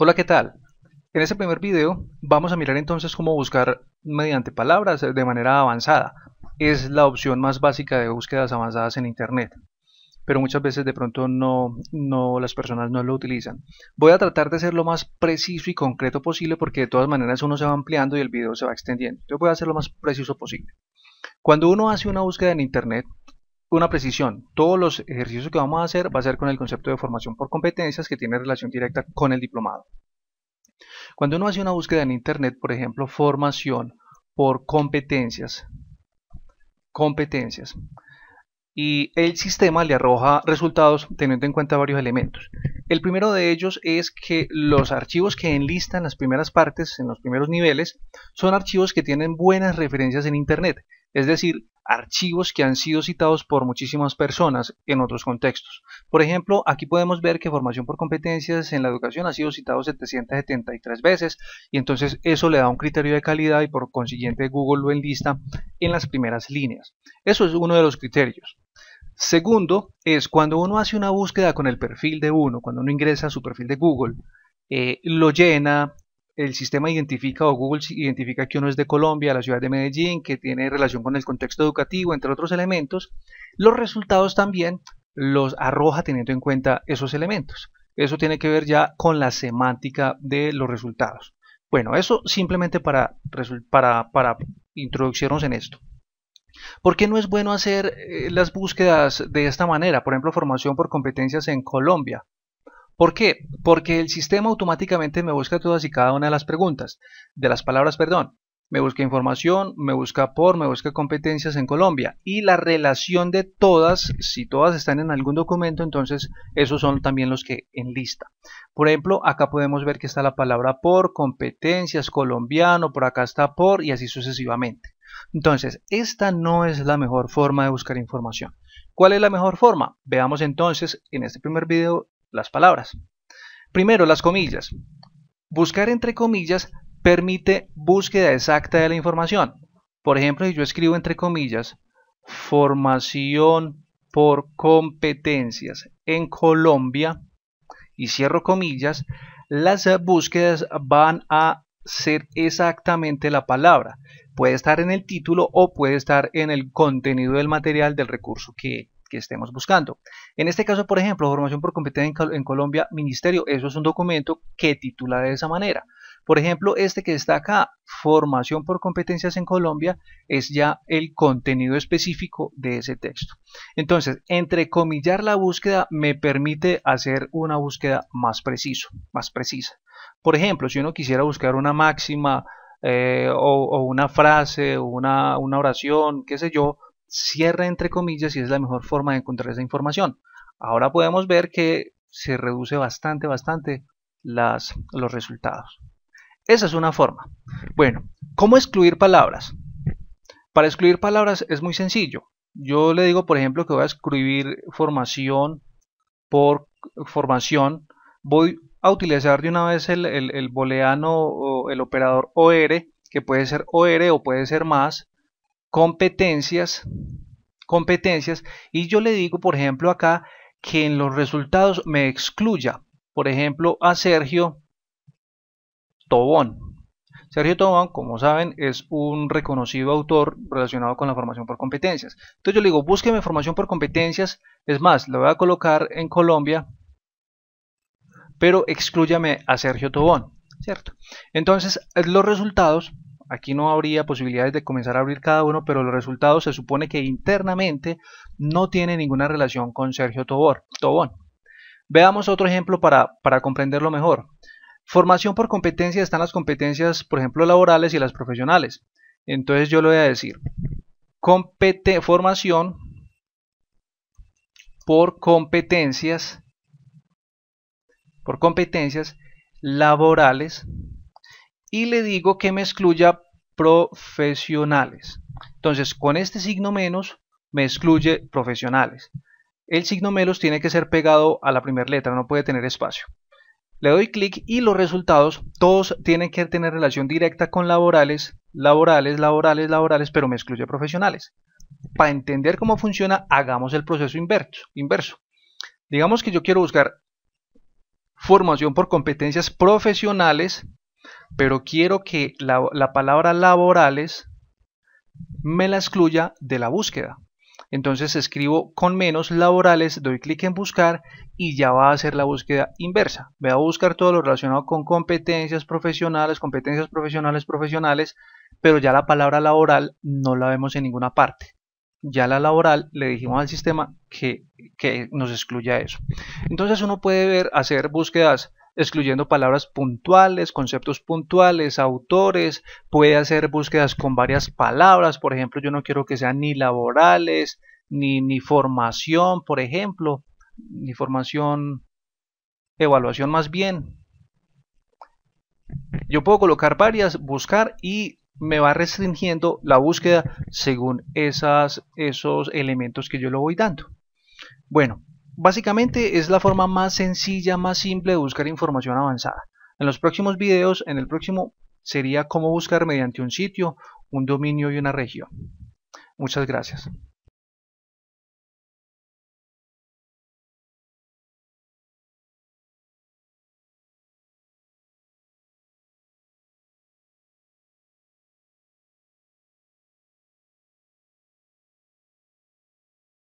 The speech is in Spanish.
Hola, ¿qué tal? En este primer video vamos a mirar entonces cómo buscar mediante palabras de manera avanzada. Es la opción más básica de búsquedas avanzadas en Internet, pero muchas veces de pronto no, no las personas no lo utilizan. Voy a tratar de ser lo más preciso y concreto posible porque de todas maneras uno se va ampliando y el video se va extendiendo. Yo voy a hacer lo más preciso posible. Cuando uno hace una búsqueda en Internet, una precisión. Todos los ejercicios que vamos a hacer va a ser con el concepto de formación por competencias que tiene relación directa con el diplomado. Cuando uno hace una búsqueda en Internet, por ejemplo, formación por competencias, competencias, y el sistema le arroja resultados teniendo en cuenta varios elementos. El primero de ellos es que los archivos que enlistan las primeras partes, en los primeros niveles, son archivos que tienen buenas referencias en Internet es decir, archivos que han sido citados por muchísimas personas en otros contextos. Por ejemplo, aquí podemos ver que formación por competencias en la educación ha sido citado 773 veces y entonces eso le da un criterio de calidad y por consiguiente Google lo enlista en las primeras líneas. Eso es uno de los criterios. Segundo, es cuando uno hace una búsqueda con el perfil de uno, cuando uno ingresa a su perfil de Google, eh, lo llena, el sistema identifica o Google identifica que uno es de Colombia, la ciudad de Medellín, que tiene relación con el contexto educativo, entre otros elementos, los resultados también los arroja teniendo en cuenta esos elementos. Eso tiene que ver ya con la semántica de los resultados. Bueno, eso simplemente para, introducirnos en esto. ¿Por qué no es bueno hacer eh, las búsquedas de esta manera? Por ejemplo, formación por competencias en Colombia. ¿Por qué? Porque el sistema automáticamente me busca todas y cada una de las preguntas, de las palabras, perdón. Me busca información, me busca por, me busca competencias en Colombia y la relación de todas, si todas están en algún documento, entonces esos son también los que lista Por ejemplo, acá podemos ver que está la palabra por, competencias, colombiano, por acá está por y así sucesivamente. Entonces, esta no es la mejor forma de buscar información. ¿Cuál es la mejor forma? Veamos entonces en este primer video las palabras. Primero, las comillas. Buscar entre comillas permite búsqueda exacta de la información. Por ejemplo, si yo escribo entre comillas, formación por competencias en Colombia y cierro comillas, las búsquedas van a ser exactamente la palabra. Puede estar en el título o puede estar en el contenido del material del recurso que que estemos buscando. En este caso, por ejemplo, formación por competencia en, Colombia, ministerio, eso es un documento que titula de esa manera. Por ejemplo, este que está acá, formación por competencias en Colombia, es ya el contenido específico de ese texto. Entonces, entre entrecomillar la búsqueda me permite hacer una búsqueda más, preciso, más precisa. Por ejemplo, si uno quisiera buscar una máxima eh, o, una frase, o una, una oración, qué sé yo, cierre entre comillas y es la mejor forma de encontrar esa información. Ahora podemos ver que se reduce bastante, bastante las, los resultados. Esa es una forma. Bueno, ¿cómo excluir palabras? Para excluir palabras es muy sencillo. Yo le digo, por ejemplo, que voy a escribir formación por formación. Voy a utilizar de una vez el, el, el booleano o el operador OR, que puede ser OR o puede ser más competencias, competencias, y yo le digo, por ejemplo, acá que en los resultados me excluya, por ejemplo, a Sergio Tobón. Sergio Tobón, como saben, es un reconocido autor relacionado con la formación por competencias. Entonces yo le digo, búsqueme formación por competencias, es más, lo voy a colocar en Colombia, pero excluyame a Sergio Tobón, ¿cierto? Entonces, los resultados Aquí no habría posibilidades de comenzar a abrir cada uno, pero los resultados se supone que internamente no tiene ninguna relación con Sergio Tobor, Tobón. Veamos otro ejemplo para, comprenderlo mejor. Formación por competencia están las competencias, por ejemplo, laborales y las profesionales. Entonces yo le voy a decir, formación por competencias, por competencias laborales y le digo que me excluya profesionales. Entonces, con este signo menos me excluye profesionales. El signo menos tiene que ser pegado a la primera letra, no puede tener espacio. Le doy clic y los resultados, todos tienen que tener relación directa con laborales, laborales, laborales, laborales, pero me excluye profesionales. Para entender cómo funciona, hagamos el proceso inverso. inverso. Digamos que yo quiero buscar formación por competencias profesionales pero quiero que la, palabra laborales me la excluya de la búsqueda. Entonces escribo con menos laborales, doy clic en buscar y ya va a hacer la búsqueda inversa. Voy a buscar todo lo relacionado con competencias profesionales, competencias profesionales, profesionales, pero ya la palabra laboral no la vemos en ninguna parte. Ya la laboral le dijimos al sistema que, que nos excluya eso. Entonces uno puede ver, hacer búsquedas excluyendo palabras puntuales, conceptos puntuales, autores, puede hacer búsquedas con varias palabras, por ejemplo, yo no quiero que sean ni laborales, ni, ni formación, por ejemplo, ni formación, evaluación más bien. Yo puedo colocar varias, buscar y me va restringiendo la búsqueda según esas, esos elementos que yo le voy dando. Bueno, Básicamente es la forma más sencilla, más simple de buscar información avanzada. En los próximos videos, en el próximo sería cómo buscar mediante un sitio, un dominio y una región. Muchas gracias.